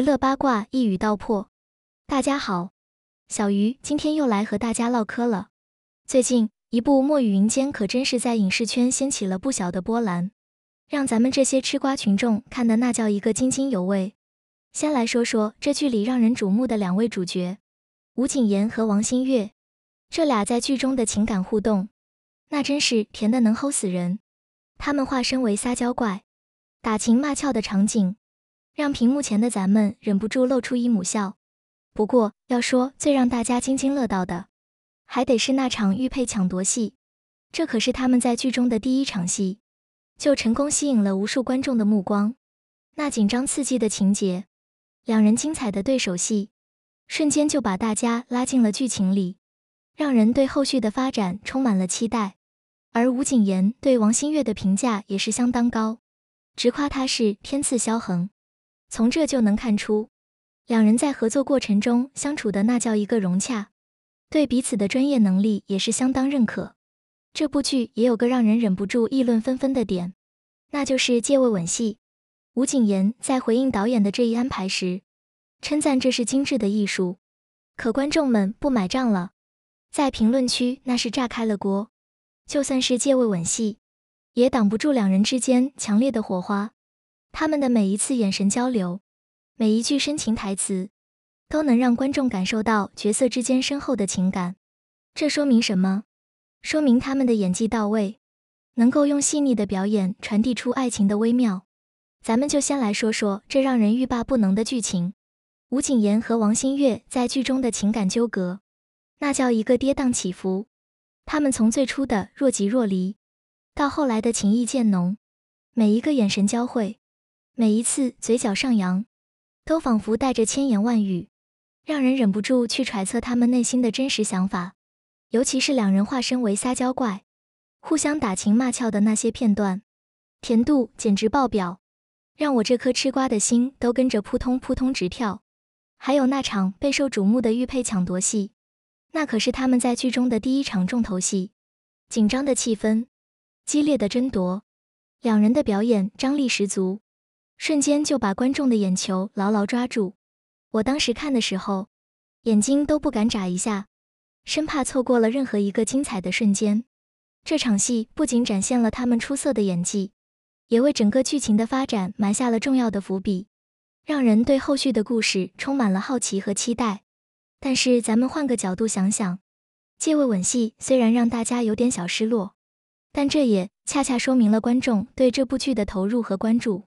娱乐八卦一语道破。大家好，小鱼今天又来和大家唠嗑了。最近一部《墨雨云间》可真是在影视圈掀起了不小的波澜，让咱们这些吃瓜群众看的那叫一个津津有味。先来说说这剧里让人瞩目的两位主角吴谨言和王星越，这俩在剧中的情感互动那真是甜的能齁死人。他们化身为撒娇怪、打情骂俏的场景。让屏幕前的咱们忍不住露出一抹笑。不过，要说最让大家津津乐道的，还得是那场玉佩抢夺戏。这可是他们在剧中的第一场戏，就成功吸引了无数观众的目光。那紧张刺激的情节，两人精彩的对手戏，瞬间就把大家拉进了剧情里，让人对后续的发展充满了期待。而吴谨言对王星越的评价也是相当高，直夸他是天赐萧恒。从这就能看出，两人在合作过程中相处的那叫一个融洽，对彼此的专业能力也是相当认可。这部剧也有个让人忍不住议论纷纷的点，那就是借位吻戏。吴谨言在回应导演的这一安排时，称赞这是精致的艺术，可观众们不买账了，在评论区那是炸开了锅。就算是借位吻戏，也挡不住两人之间强烈的火花。他们的每一次眼神交流，每一句深情台词，都能让观众感受到角色之间深厚的情感。这说明什么？说明他们的演技到位，能够用细腻的表演传递出爱情的微妙。咱们就先来说说这让人欲罢不能的剧情：吴谨言和王星越在剧中的情感纠葛，那叫一个跌宕起伏。他们从最初的若即若离，到后来的情意渐浓，每一个眼神交汇。每一次嘴角上扬，都仿佛带着千言万语，让人忍不住去揣测他们内心的真实想法。尤其是两人化身为撒娇怪，互相打情骂俏的那些片段，甜度简直爆表，让我这颗吃瓜的心都跟着扑通扑通直跳。还有那场备受瞩目的玉佩抢夺戏，那可是他们在剧中的第一场重头戏，紧张的气氛，激烈的争夺，两人的表演张力十足。瞬间就把观众的眼球牢牢抓住。我当时看的时候，眼睛都不敢眨一下，生怕错过了任何一个精彩的瞬间。这场戏不仅展现了他们出色的演技，也为整个剧情的发展埋下了重要的伏笔，让人对后续的故事充满了好奇和期待。但是，咱们换个角度想想，借位吻戏虽然让大家有点小失落，但这也恰恰说明了观众对这部剧的投入和关注。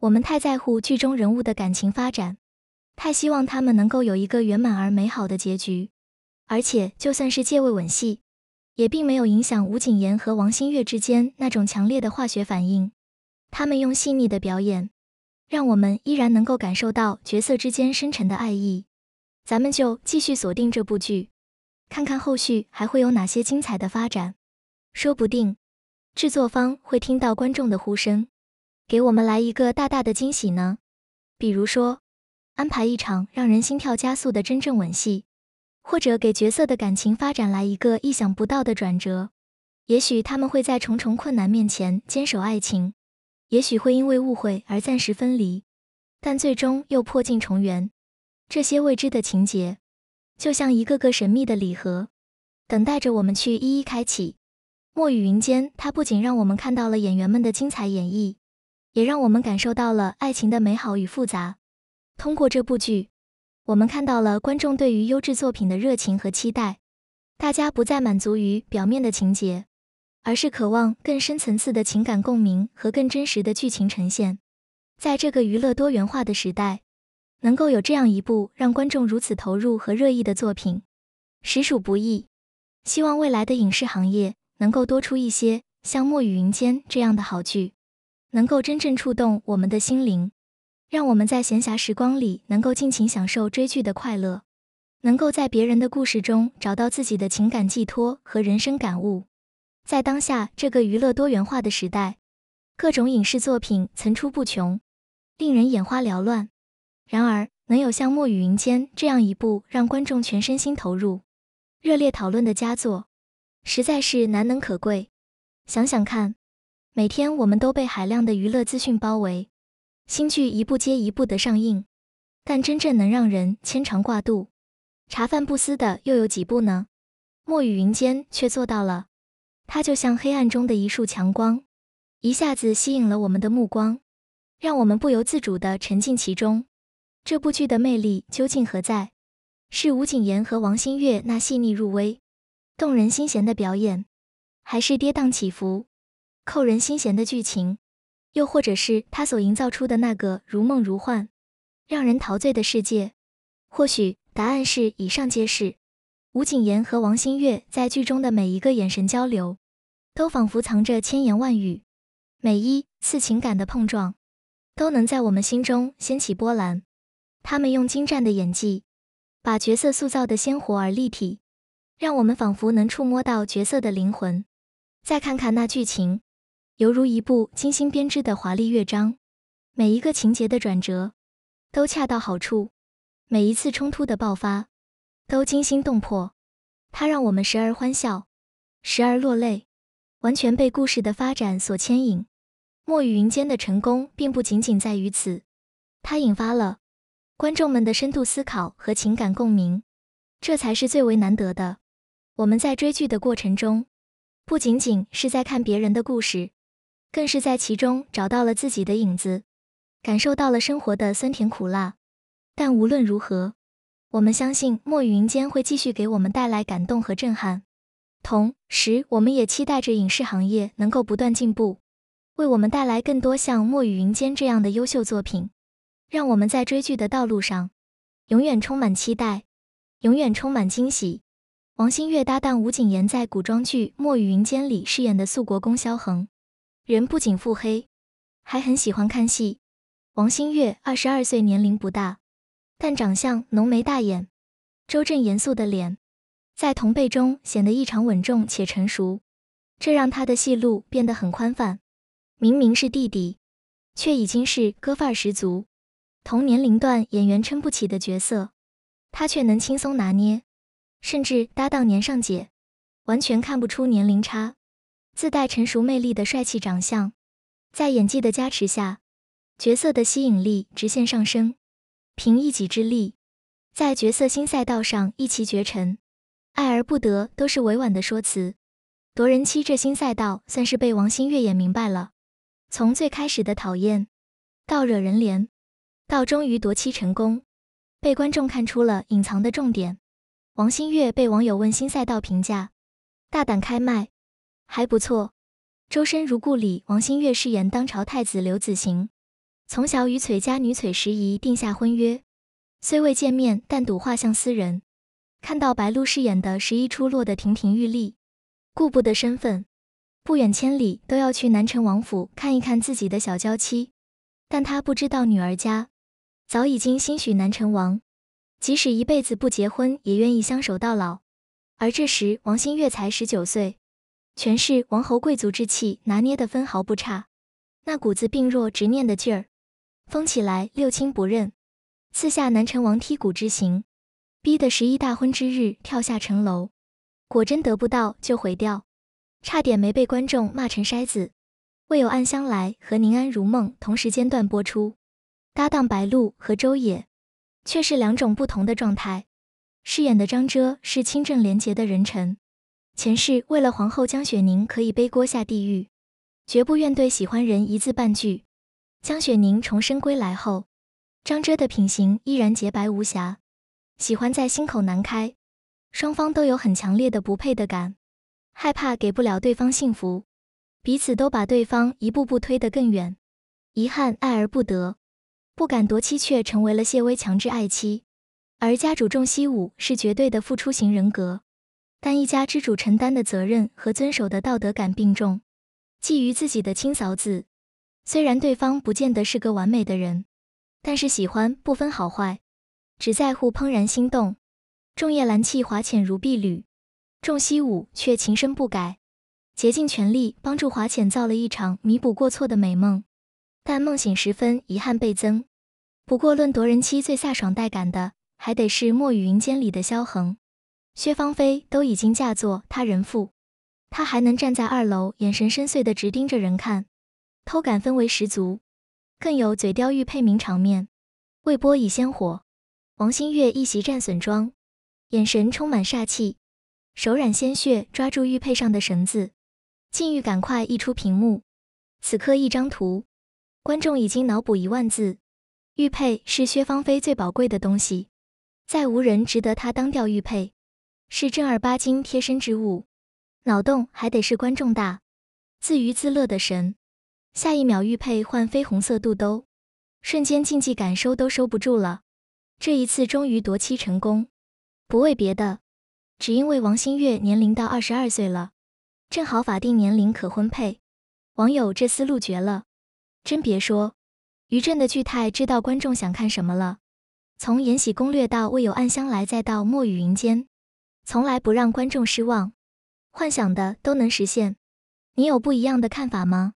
我们太在乎剧中人物的感情发展，太希望他们能够有一个圆满而美好的结局。而且，就算是借位吻戏，也并没有影响吴谨言和王星越之间那种强烈的化学反应。他们用细腻的表演，让我们依然能够感受到角色之间深沉的爱意。咱们就继续锁定这部剧，看看后续还会有哪些精彩的发展。说不定，制作方会听到观众的呼声。给我们来一个大大的惊喜呢，比如说安排一场让人心跳加速的真正吻戏，或者给角色的感情发展来一个意想不到的转折。也许他们会在重重困难面前坚守爱情，也许会因为误会而暂时分离，但最终又破镜重圆。这些未知的情节，就像一个个神秘的礼盒，等待着我们去一一开启。《墨雨云间》它不仅让我们看到了演员们的精彩演绎。也让我们感受到了爱情的美好与复杂。通过这部剧，我们看到了观众对于优质作品的热情和期待。大家不再满足于表面的情节，而是渴望更深层次的情感共鸣和更真实的剧情呈现。在这个娱乐多元化的时代，能够有这样一部让观众如此投入和热议的作品，实属不易。希望未来的影视行业能够多出一些像《墨雨云间》这样的好剧。能够真正触动我们的心灵，让我们在闲暇时光里能够尽情享受追剧的快乐，能够在别人的故事中找到自己的情感寄托和人生感悟。在当下这个娱乐多元化的时代，各种影视作品层出不穷，令人眼花缭乱。然而，能有像《墨雨云间》这样一部让观众全身心投入、热烈讨论的佳作，实在是难能可贵。想想看。每天我们都被海量的娱乐资讯包围，新剧一部接一部的上映，但真正能让人牵肠挂肚、茶饭不思的又有几部呢？《墨雨云间》却做到了，它就像黑暗中的一束强光，一下子吸引了我们的目光，让我们不由自主地沉浸其中。这部剧的魅力究竟何在？是吴谨言和王星越那细腻入微、动人心弦的表演，还是跌宕起伏？扣人心弦的剧情，又或者是他所营造出的那个如梦如幻、让人陶醉的世界，或许答案是以上皆是。吴谨言和王星越在剧中的每一个眼神交流，都仿佛藏着千言万语；每一次情感的碰撞，都能在我们心中掀起波澜。他们用精湛的演技，把角色塑造的鲜活而立体，让我们仿佛能触摸到角色的灵魂。再看看那剧情。犹如一部精心编织的华丽乐章，每一个情节的转折都恰到好处，每一次冲突的爆发都惊心动魄。它让我们时而欢笑，时而落泪，完全被故事的发展所牵引。《墨雨云间》的成功并不仅仅在于此，它引发了观众们的深度思考和情感共鸣，这才是最为难得的。我们在追剧的过程中，不仅仅是在看别人的故事。更是在其中找到了自己的影子，感受到了生活的酸甜苦辣。但无论如何，我们相信《墨雨云间》会继续给我们带来感动和震撼。同时，我们也期待着影视行业能够不断进步，为我们带来更多像《墨雨云间》这样的优秀作品，让我们在追剧的道路上永远充满期待，永远充满惊喜。王星越搭档吴谨言在古装剧《墨雨云间》里饰演的素国公萧衡。人不仅腹黑，还很喜欢看戏。王星越二十二岁，年龄不大，但长相浓眉大眼，周正严肃的脸，在同辈中显得异常稳重且成熟，这让他的戏路变得很宽泛。明明是弟弟，却已经是哥范儿十足。同年龄段演员撑不起的角色，他却能轻松拿捏，甚至搭档年上姐，完全看不出年龄差。自带成熟魅力的帅气长相，在演技的加持下，角色的吸引力直线上升。凭一己之力，在角色新赛道上一骑绝尘，爱而不得都是委婉的说辞。夺人妻这新赛道算是被王星越演明白了。从最开始的讨厌，到惹人怜，到终于夺妻成功，被观众看出了隐藏的重点。王星月被网友问新赛道评价，大胆开麦。还不错，周深如故里。王星越饰演当朝太子刘子行，从小与崔家女崔时宜定下婚约，虽未见面，但睹画像思人。看到白鹿饰演的时宜出落得亭亭玉立，顾不得身份，不远千里都要去南城王府看一看自己的小娇妻。但他不知道，女儿家早已经心许南城王，即使一辈子不结婚，也愿意相守到老。而这时，王星越才十九岁。全是王侯贵族之气，拿捏的分毫不差。那股子病弱执念的劲儿，疯起来六亲不认，赐下南城王剔骨之刑，逼得十一大婚之日跳下城楼。果真得不到就毁掉，差点没被观众骂成筛子。《未有暗香来》和《宁安如梦》同时间段播出，搭档白鹿和周也，却是两种不同的状态。饰演的张遮是清正廉洁的人臣。前世为了皇后江雪宁可以背锅下地狱，绝不愿对喜欢人一字半句。江雪宁重生归来后，张遮的品行依然洁白无瑕。喜欢在心口难开，双方都有很强烈的不配的感，害怕给不了对方幸福，彼此都把对方一步步推得更远。遗憾爱而不得，不敢夺妻却成为了谢威强制爱妻，而家主仲西武是绝对的付出型人格。但一家之主承担的责任和遵守的道德感并重，觊觎自己的亲嫂子，虽然对方不见得是个完美的人，但是喜欢不分好坏，只在乎怦然心动。仲叶兰气华浅如碧缕，仲西武却情深不改，竭尽全力帮助华浅造了一场弥补过错的美梦，但梦醒时分遗憾倍增。不过论夺人妻最飒爽带感的，还得是《墨雨云间》里的萧衡。薛芳菲都已经嫁作他人妇，她还能站在二楼，眼神深邃地直盯着人看，偷感氛围十足。更有嘴叼玉佩名场面，未播已先火。王星越一袭战损装，眼神充满煞气，手染鲜血，抓住玉佩上的绳子，禁欲赶快溢出屏幕。此刻一张图，观众已经脑补一万字。玉佩是薛芳菲最宝贵的东西，再无人值得她当掉玉佩。是正儿八经贴身之物，脑洞还得是观众大，自娱自乐的神。下一秒玉佩换绯红色肚兜，瞬间禁忌感收都收不住了。这一次终于夺妻成功，不为别的，只因为王星越年龄到二十二岁了，正好法定年龄可婚配。网友这思路绝了，真别说，于震的剧态知道观众想看什么了。从《延禧攻略》到《未有暗香来》，再到《墨雨云间》。从来不让观众失望，幻想的都能实现，你有不一样的看法吗？